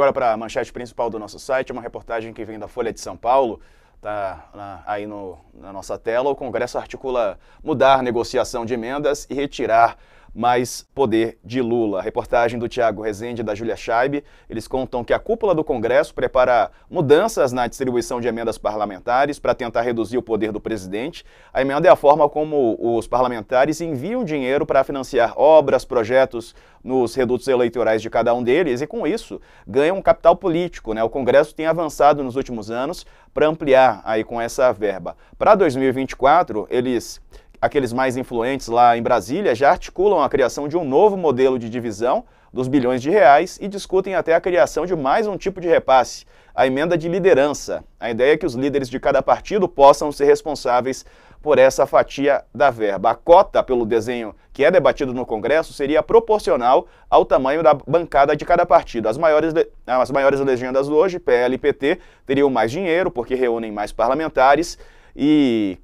agora para a manchete principal do nosso site, uma reportagem que vem da Folha de São Paulo. Está aí no, na nossa tela. O Congresso articula mudar negociação de emendas e retirar mais poder de Lula. A reportagem do Tiago Rezende e da Júlia Scheibe, eles contam que a cúpula do Congresso prepara mudanças na distribuição de emendas parlamentares para tentar reduzir o poder do presidente. A emenda é a forma como os parlamentares enviam dinheiro para financiar obras, projetos nos redutos eleitorais de cada um deles e, com isso, ganham um capital político. Né? O Congresso tem avançado nos últimos anos para ampliar aí com essa verba. Para 2024, eles aqueles mais influentes lá em Brasília já articulam a criação de um novo modelo de divisão dos bilhões de reais e discutem até a criação de mais um tipo de repasse, a emenda de liderança. A ideia é que os líderes de cada partido possam ser responsáveis por essa fatia da verba. A cota, pelo desenho que é debatido no Congresso, seria proporcional ao tamanho da bancada de cada partido. As maiores, ah, as maiores legendas hoje, PL e PT, teriam mais dinheiro, porque reúnem mais parlamentares, e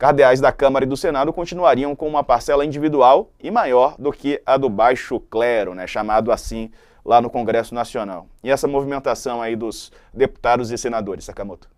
Cardeais da Câmara e do Senado continuariam com uma parcela individual e maior do que a do baixo clero, né, chamado assim lá no Congresso Nacional. E essa movimentação aí dos deputados e senadores, Sakamoto?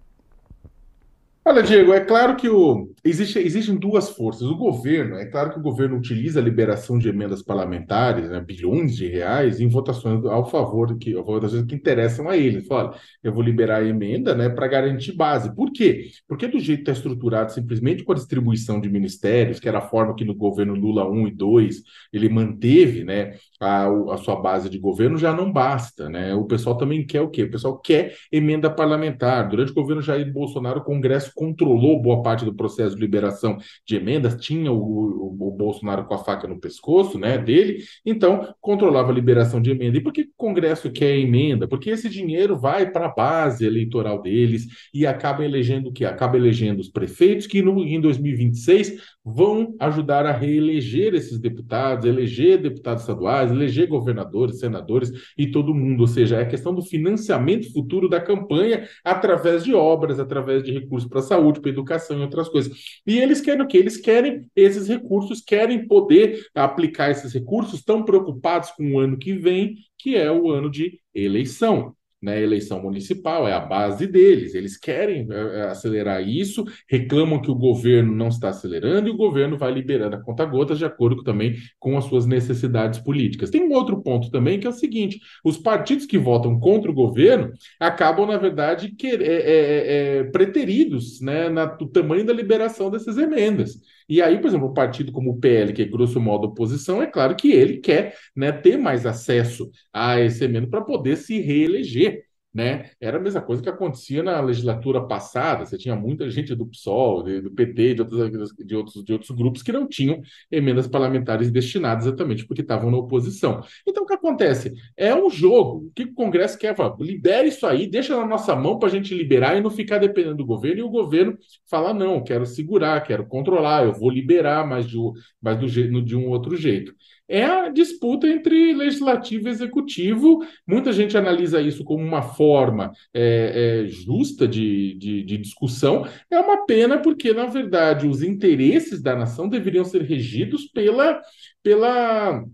Olha, Diego, é claro que o... Existe, existem duas forças. O governo, é claro que o governo utiliza a liberação de emendas parlamentares, né, bilhões de reais, em votações ao favor, que, votações que interessam a eles. Olha, eu vou liberar a emenda né, para garantir base. Por quê? Porque do jeito que está estruturado, simplesmente com a distribuição de ministérios, que era a forma que no governo Lula 1 e 2 ele manteve né, a, a sua base de governo, já não basta. Né? O pessoal também quer o quê? O pessoal quer emenda parlamentar. Durante o governo Jair Bolsonaro, o Congresso controlou boa parte do processo de liberação de emendas, tinha o, o, o Bolsonaro com a faca no pescoço né, dele, então controlava a liberação de emenda. E por que o Congresso quer emenda? Porque esse dinheiro vai para a base eleitoral deles e acaba elegendo o quê? Acaba elegendo os prefeitos que no, em 2026 vão ajudar a reeleger esses deputados, eleger deputados estaduais, eleger governadores, senadores e todo mundo. Ou seja, é a questão do financiamento futuro da campanha através de obras, através de recursos para saúde, para a educação e outras coisas. E eles querem o quê? Eles querem esses recursos, querem poder aplicar esses recursos, estão preocupados com o ano que vem, que é o ano de eleição né, eleição municipal, é a base deles. Eles querem é, é, acelerar isso, reclamam que o governo não está acelerando e o governo vai liberando a conta gotas de acordo também com as suas necessidades políticas. Tem um outro ponto também que é o seguinte: os partidos que votam contra o governo acabam, na verdade, que, é, é, é, é, preteridos né, na, do tamanho da liberação dessas emendas. E aí, por exemplo, o partido como o PL, que é grosso modo oposição, é claro que ele quer né, ter mais acesso a esse emenda para poder se reeleger né? Era a mesma coisa que acontecia na legislatura passada. Você tinha muita gente do PSOL, do PT, de outros, de outros, de outros grupos que não tinham emendas parlamentares destinadas exatamente porque estavam na oposição. Então, o que acontece? É um jogo. O que o Congresso quer? Fala, libera isso aí, deixa na nossa mão para a gente liberar e não ficar dependendo do governo. E o governo fala: não, quero segurar, quero controlar, eu vou liberar, mas, de, mas do, de um outro jeito é a disputa entre legislativo e executivo. Muita gente analisa isso como uma forma é, é, justa de, de, de discussão. É uma pena, porque, na verdade, os interesses da nação deveriam ser regidos pela. pela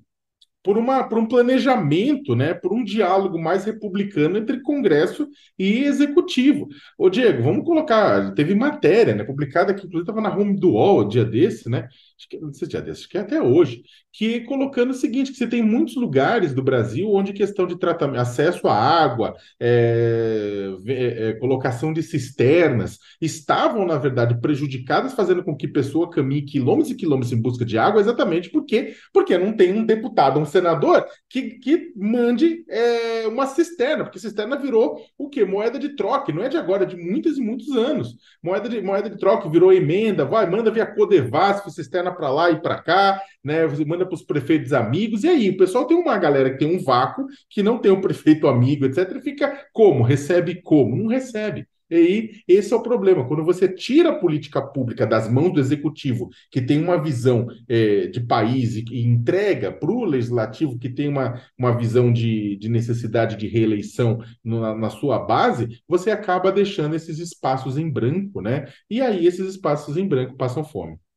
por, uma, por um planejamento, né, por um diálogo mais republicano entre Congresso e Executivo. Ô, Diego, vamos colocar, teve matéria, né, publicada que inclusive estava na Home do UOL, dia desse, né, acho que, não sei se é dia desse, acho que é até hoje, que colocando o seguinte, que você tem muitos lugares do Brasil onde questão de tratamento, acesso à água, é, é, colocação de cisternas, estavam, na verdade, prejudicadas, fazendo com que pessoa caminhe quilômetros e quilômetros em busca de água, exatamente porque, porque não tem um deputado, um senador que, que mande é, uma cisterna, porque cisterna virou o quê? Moeda de troca, não é de agora, é de muitos e muitos anos. Moeda de, moeda de troca virou emenda, vai, manda via Codevasf, cisterna para lá e para cá, né? manda para os prefeitos amigos, e aí o pessoal tem uma galera que tem um vácuo, que não tem um prefeito amigo, etc., e fica como? Recebe como? Não recebe. E aí, esse é o problema. Quando você tira a política pública das mãos do executivo, que tem uma visão é, de país e, e entrega para o legislativo, que tem uma, uma visão de, de necessidade de reeleição na, na, sua base, você acaba deixando esses espaços em branco, né? E aí, esses espaços em branco passam fome.